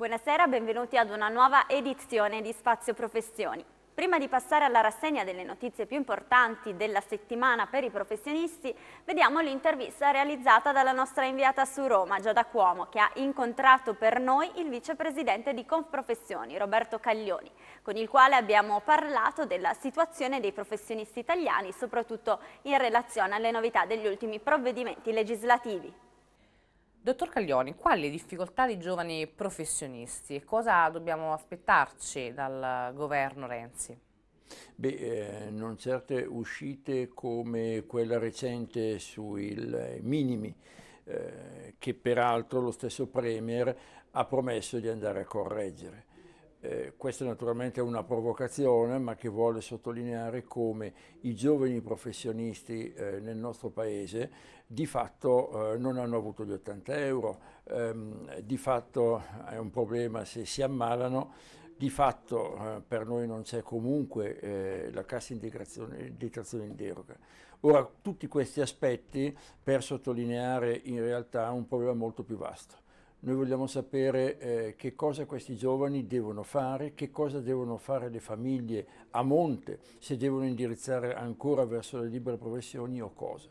Buonasera, benvenuti ad una nuova edizione di Spazio Professioni. Prima di passare alla rassegna delle notizie più importanti della settimana per i professionisti, vediamo l'intervista realizzata dalla nostra inviata su Roma, Giada Cuomo, che ha incontrato per noi il vicepresidente di Confprofessioni, Roberto Caglioni, con il quale abbiamo parlato della situazione dei professionisti italiani, soprattutto in relazione alle novità degli ultimi provvedimenti legislativi. Dottor Caglioni, quali le difficoltà dei giovani professionisti e cosa dobbiamo aspettarci dal governo Renzi? Beh, eh, non certe uscite come quella recente sui minimi, eh, che peraltro lo stesso Premier ha promesso di andare a correggere. Eh, questa naturalmente è una provocazione, ma che vuole sottolineare come i giovani professionisti eh, nel nostro paese di fatto eh, non hanno avuto gli 80 euro, ehm, di fatto è un problema se si ammalano, di fatto eh, per noi non c'è comunque eh, la cassa integrazione, detrazione in deroga. Ora, tutti questi aspetti per sottolineare in realtà un problema molto più vasto. Noi vogliamo sapere eh, che cosa questi giovani devono fare, che cosa devono fare le famiglie a monte, se devono indirizzare ancora verso le libere professioni o cosa.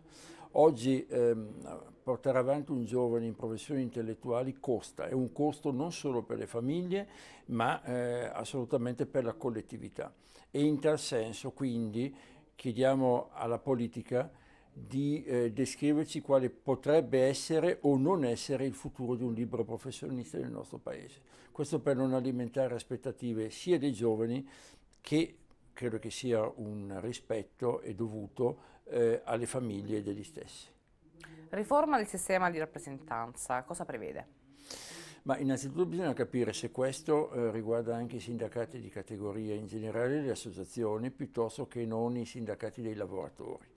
Oggi ehm, portare avanti un giovane in professioni intellettuali costa, è un costo non solo per le famiglie ma eh, assolutamente per la collettività e in tal senso quindi chiediamo alla politica di eh, descriverci quale potrebbe essere o non essere il futuro di un libro professionista nel nostro paese. Questo per non alimentare aspettative sia dei giovani che credo che sia un rispetto e dovuto eh, alle famiglie degli stessi. Riforma del sistema di rappresentanza, cosa prevede? Ma innanzitutto bisogna capire se questo eh, riguarda anche i sindacati di categoria in generale, le associazioni, piuttosto che non i sindacati dei lavoratori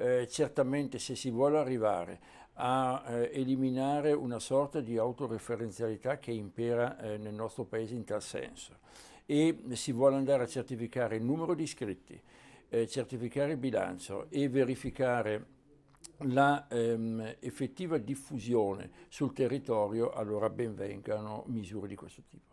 eh, certamente se si vuole arrivare a eh, eliminare una sorta di autoreferenzialità che impera eh, nel nostro paese in tal senso e si vuole andare a certificare il numero di iscritti, eh, certificare il bilancio e verificare la ehm, effettiva diffusione sul territorio, allora ben vengano misure di questo tipo.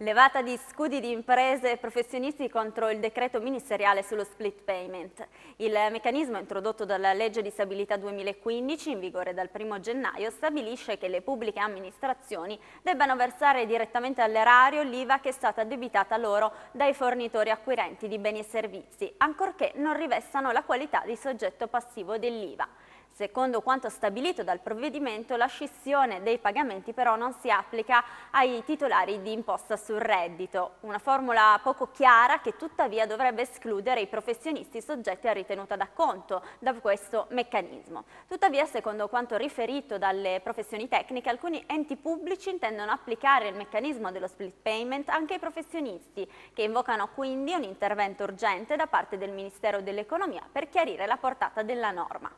Levata di scudi di imprese e professionisti contro il decreto ministeriale sullo split payment. Il meccanismo introdotto dalla legge di stabilità 2015, in vigore dal 1 gennaio, stabilisce che le pubbliche amministrazioni debbano versare direttamente all'erario l'IVA che è stata debitata loro dai fornitori acquirenti di beni e servizi, ancorché non rivestano la qualità di soggetto passivo dell'IVA. Secondo quanto stabilito dal provvedimento, la scissione dei pagamenti però non si applica ai titolari di imposta sul reddito, una formula poco chiara che tuttavia dovrebbe escludere i professionisti soggetti a ritenuta da conto da questo meccanismo. Tuttavia, secondo quanto riferito dalle professioni tecniche, alcuni enti pubblici intendono applicare il meccanismo dello split payment anche ai professionisti, che invocano quindi un intervento urgente da parte del Ministero dell'Economia per chiarire la portata della norma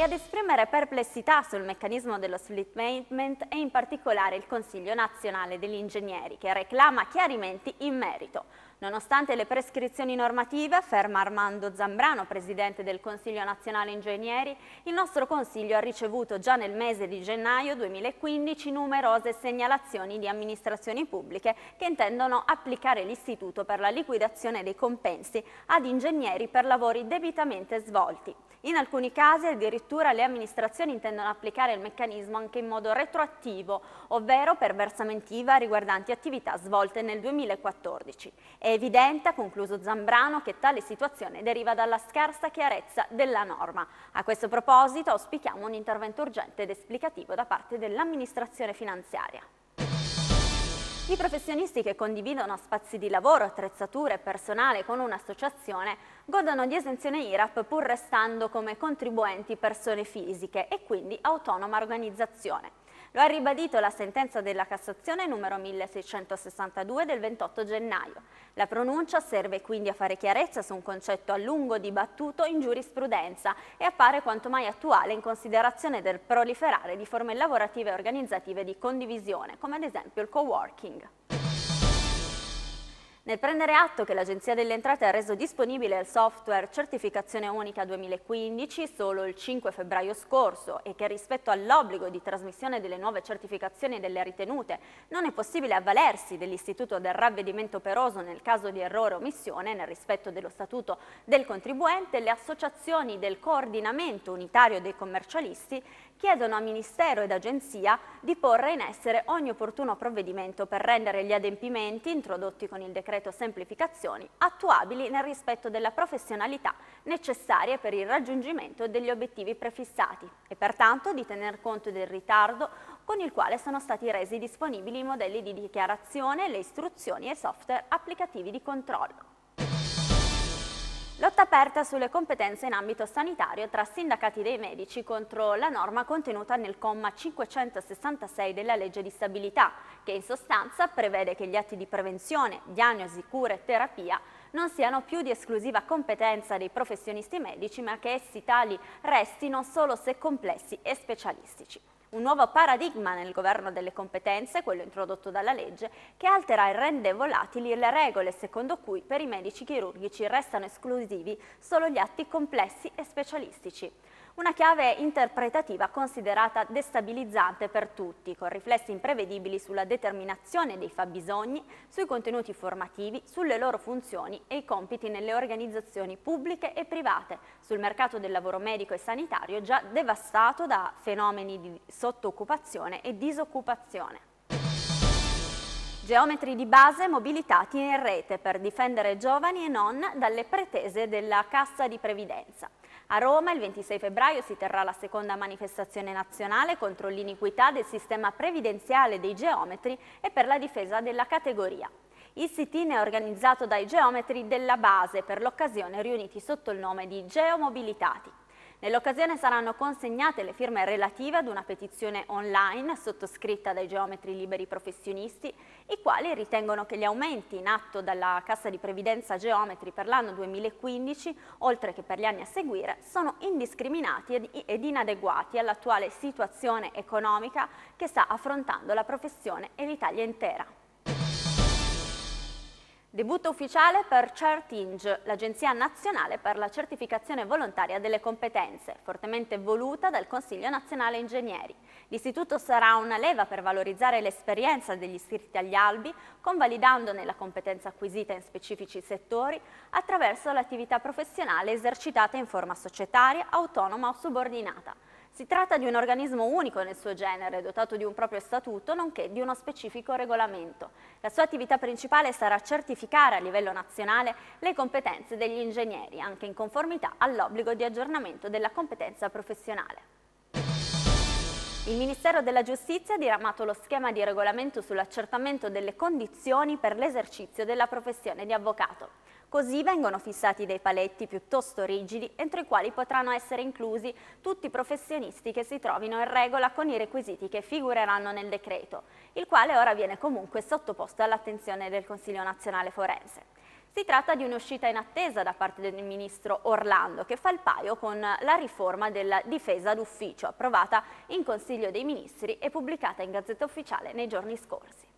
e ad esprimere perplessità sul meccanismo dello split payment e in particolare il Consiglio nazionale degli ingegneri che reclama chiarimenti in merito. Nonostante le prescrizioni normative, afferma Armando Zambrano, presidente del Consiglio nazionale ingegneri, il nostro Consiglio ha ricevuto già nel mese di gennaio 2015 numerose segnalazioni di amministrazioni pubbliche che intendono applicare l'istituto per la liquidazione dei compensi ad ingegneri per lavori debitamente svolti. In alcuni casi addirittura le amministrazioni intendono applicare il meccanismo anche in modo retroattivo, ovvero per versamenti IVA riguardanti attività svolte nel 2014. È evidente, ha concluso Zambrano, che tale situazione deriva dalla scarsa chiarezza della norma. A questo proposito auspichiamo un intervento urgente ed esplicativo da parte dell'amministrazione finanziaria. I professionisti che condividono spazi di lavoro, attrezzature e personale con un'associazione godono di esenzione IRAP pur restando come contribuenti persone fisiche e quindi autonoma organizzazione. Lo ha ribadito la sentenza della Cassazione numero 1662 del 28 gennaio. La pronuncia serve quindi a fare chiarezza su un concetto a lungo dibattuto in giurisprudenza e appare quanto mai attuale in considerazione del proliferare di forme lavorative e organizzative di condivisione, come ad esempio il co-working. Nel prendere atto che l'Agenzia delle Entrate ha reso disponibile il software Certificazione Unica 2015 solo il 5 febbraio scorso e che rispetto all'obbligo di trasmissione delle nuove certificazioni e delle ritenute non è possibile avvalersi dell'istituto del ravvedimento operoso nel caso di errore o omissione nel rispetto dello statuto del contribuente, le associazioni del coordinamento unitario dei commercialisti chiedono a Ministero ed Agenzia di porre in essere ogni opportuno provvedimento per rendere gli adempimenti introdotti con il decreto semplificazioni attuabili nel rispetto della professionalità necessarie per il raggiungimento degli obiettivi prefissati e pertanto di tener conto del ritardo con il quale sono stati resi disponibili i modelli di dichiarazione, le istruzioni e software applicativi di controllo. Lotta aperta sulle competenze in ambito sanitario tra sindacati dei medici contro la norma contenuta nel comma 566 della legge di stabilità, che in sostanza prevede che gli atti di prevenzione, diagnosi, cura e terapia non siano più di esclusiva competenza dei professionisti medici, ma che essi tali restino solo se complessi e specialistici un nuovo paradigma nel governo delle competenze, quello introdotto dalla legge, che altera e rende volatili le regole secondo cui per i medici chirurgici restano esclusivi solo gli atti complessi e specialistici. Una chiave interpretativa considerata destabilizzante per tutti, con riflessi imprevedibili sulla determinazione dei fabbisogni, sui contenuti formativi, sulle loro funzioni e i compiti nelle organizzazioni pubbliche e private, sul mercato del lavoro medico e sanitario già devastato da fenomeni di sottooccupazione e disoccupazione. Geometri di base mobilitati in rete per difendere giovani e non dalle pretese della cassa di previdenza. A Roma il 26 febbraio si terrà la seconda manifestazione nazionale contro l'iniquità del sistema previdenziale dei geometri e per la difesa della categoria. Il sit-in è organizzato dai geometri della base per l'occasione riuniti sotto il nome di Geomobilitati. Nell'occasione saranno consegnate le firme relative ad una petizione online sottoscritta dai geometri liberi professionisti, i quali ritengono che gli aumenti in atto dalla Cassa di Previdenza Geometri per l'anno 2015, oltre che per gli anni a seguire, sono indiscriminati ed inadeguati all'attuale situazione economica che sta affrontando la professione e l'Italia intera. Debutto ufficiale per CERTING, l'Agenzia Nazionale per la Certificazione Volontaria delle Competenze, fortemente voluta dal Consiglio Nazionale Ingegneri. L'istituto sarà una leva per valorizzare l'esperienza degli iscritti agli albi, convalidandone la competenza acquisita in specifici settori attraverso l'attività professionale esercitata in forma societaria, autonoma o subordinata. Si tratta di un organismo unico nel suo genere, dotato di un proprio statuto, nonché di uno specifico regolamento. La sua attività principale sarà certificare a livello nazionale le competenze degli ingegneri, anche in conformità all'obbligo di aggiornamento della competenza professionale. Il Ministero della Giustizia ha diramato lo schema di regolamento sull'accertamento delle condizioni per l'esercizio della professione di avvocato. Così vengono fissati dei paletti piuttosto rigidi entro i quali potranno essere inclusi tutti i professionisti che si trovino in regola con i requisiti che figureranno nel decreto, il quale ora viene comunque sottoposto all'attenzione del Consiglio nazionale forense. Si tratta di un'uscita in attesa da parte del ministro Orlando che fa il paio con la riforma della difesa d'ufficio approvata in Consiglio dei Ministri e pubblicata in Gazzetta Ufficiale nei giorni scorsi.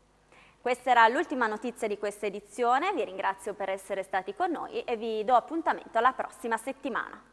Questa era l'ultima notizia di questa edizione, vi ringrazio per essere stati con noi e vi do appuntamento alla prossima settimana.